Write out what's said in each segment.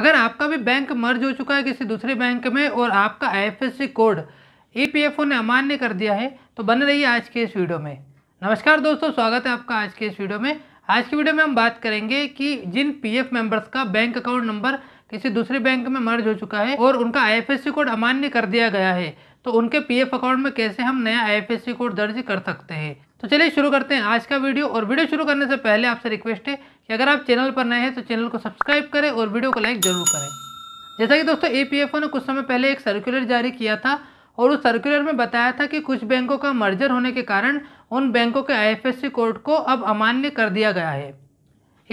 अगर आपका भी बैंक मर्ज हो चुका है किसी दूसरे बैंक में और आपका आई कोड ई e ने अमान्य कर दिया है तो बन रही आज के इस वीडियो में नमस्कार दोस्तों स्वागत है आपका आज के इस वीडियो में आज की वीडियो में हम बात करेंगे कि जिन पीएफ मेंबर्स का बैंक अकाउंट नंबर किसी दूसरे बैंक में मर्ज हो चुका है और उनका आईएफएससी कोड अमान्य कर दिया गया है तो उनके पीएफ अकाउंट में कैसे हम नया आईएफएससी कोड दर्ज कर सकते हैं तो चलिए शुरू करते हैं आज का वीडियो और वीडियो शुरू करने से पहले आपसे रिक्वेस्ट है कि अगर आप चैनल पर नए हैं तो चैनल को सब्सक्राइब करें और वीडियो को लाइक ज़रूर करें जैसा कि दोस्तों ए ने कुछ समय पहले एक सर्कुलर जारी किया था और उस सर्कुलर में बताया था कि कुछ बैंकों का मर्जर होने के कारण उन बैंकों के आई कोड को अब अमान्य कर दिया गया है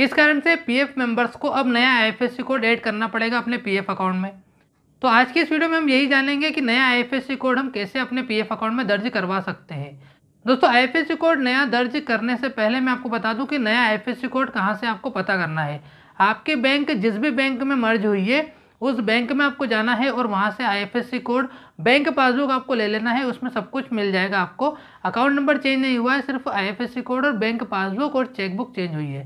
इस कारण से पी मेंबर्स को अब नया आई कोड एड करना पड़ेगा अपने पी अकाउंट में तो आज की इस वीडियो में हम यही जानेंगे कि नया आई कोड हम कैसे अपने पीएफ अकाउंट में दर्ज करवा सकते हैं दोस्तों आईएफएससी कोड नया दर्ज करने से पहले मैं आपको बता दूं कि नया आईएफएससी कोड कहां से आपको पता करना है आपके बैंक जिस भी बैंक में मर्ज हुई है उस बैंक में आपको जाना है और वहाँ से आईएफएससी कोड बैंक पासबुक आपको ले लेना है उसमें सब कुछ मिल जाएगा आपको अकाउंट नंबर चेंज नहीं हुआ है सिर्फ आई कोड और बैंक पासबुक और चेकबुक चेंज हुई है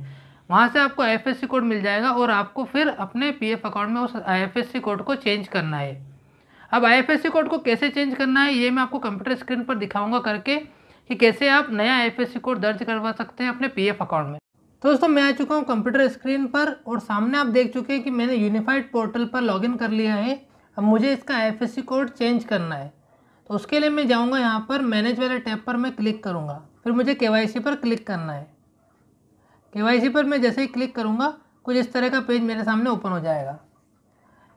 वहाँ से आपको आई कोड मिल जाएगा और आपको फिर अपने पी अकाउंट में उस आई कोड को चेंज करना है अब आई कोड को कैसे चेंज करना है ये मैं आपको कंप्यूटर स्क्रीन पर दिखाऊंगा करके कि कैसे आप नया एफ कोड दर्ज करवा सकते हैं अपने पी अकाउंट में तो दोस्तों मैं आ चुका हूँ कंप्यूटर स्क्रीन पर और सामने आप देख चुके हैं कि मैंने यूनिफाइड पोर्टल पर लॉगिन कर लिया है अब मुझे इसका आईएफएससी कोड चेंज करना है तो उसके लिए मैं जाऊँगा यहाँ पर मैनेज वाले टैब पर मैं क्लिक करूँगा फिर मुझे के पर क्लिक करना है के पर मैं जैसे ही क्लिक करूँगा कुछ इस तरह का पेज मेरे सामने ओपन हो जाएगा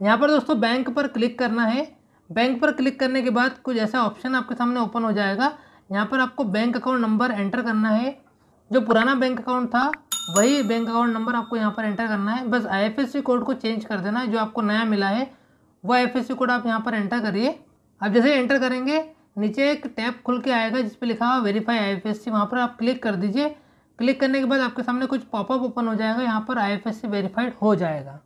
यहाँ पर दोस्तों बैंक पर क्लिक करना है बैंक पर क्लिक करने के बाद कुछ ऐसा ऑप्शन आपके सामने ओपन हो जाएगा यहाँ पर आपको बैंक अकाउंट नंबर एंटर करना है जो पुराना बैंक अकाउंट था वही बैंक अकाउंट नंबर आपको यहाँ पर एंटर करना है बस आई कोड को चेंज कर देना है जो आपको नया मिला है वो आई कोड आप यहाँ पर एंटर करिए आप जैसे एंटर करेंगे नीचे एक टैब खुल के आएगा जिस पर लिखा हुआ वेरीफाई आई एफ वहाँ पर आप क्लिक कर दीजिए क्लिक करने के बाद आपके सामने कुछ पॉपअप ओपन हो जाएगा यहाँ पर I F S C verified हो जाएगा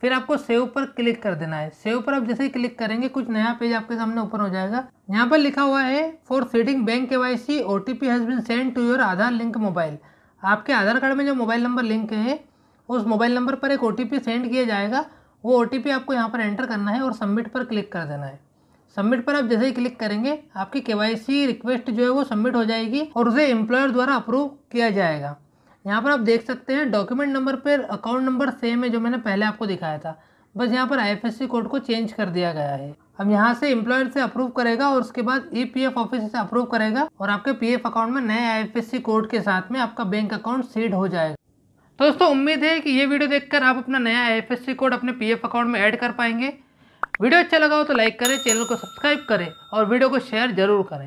फिर आपको सेव पर क्लिक कर देना है सेव पर आप जैसे ही क्लिक करेंगे कुछ नया पेज आपके सामने ओपन हो जाएगा यहाँ पर लिखा हुआ है for setting bank K Y C O T P has been send to your Aadhaar link mobile आपके आधार कार्ड में जो मोबाइल नंबर लिंक है उस मोबाइल नंबर पर एक ओ टी पी सेंड किया जाएगा वो ओ टी पी आपको यहाँ पर एंटर करना है और सबमिट पर क्लिक कर देना है सबमिट पर आप जैसे ही क्लिक करेंगे आपकी के वाई सी रिक्वेस्ट जो है वो सबमिट हो जाएगी और उसे एम्प्लॉयर द्वारा अप्रूव किया जाएगा यहाँ पर आप देख सकते हैं डॉक्यूमेंट नंबर पर अकाउंट नंबर सेम है जो मैंने पहले आपको दिखाया था बस यहाँ पर आईएफएससी कोड को चेंज कर दिया गया है अब यहाँ से एम्प्लॉयर से अप्रूव करेगा और उसके बाद ई पी एफ ऑफिस से अप्रूव करेगा और आपके पी एफ अकाउंट में नए आईएफएससी कोड के साथ में आपका बैंक अकाउंट सीड हो जाएगा तो दोस्तों उम्मीद है कि ये वीडियो देखकर आप अपना नया सी कोड अपने एफ अकाउंट में ऐड कर पाएंगे वीडियो अच्छा लगा हो तो लाइक करें चैनल को सब्सक्राइब करें और वीडियो को शेयर जरूर करें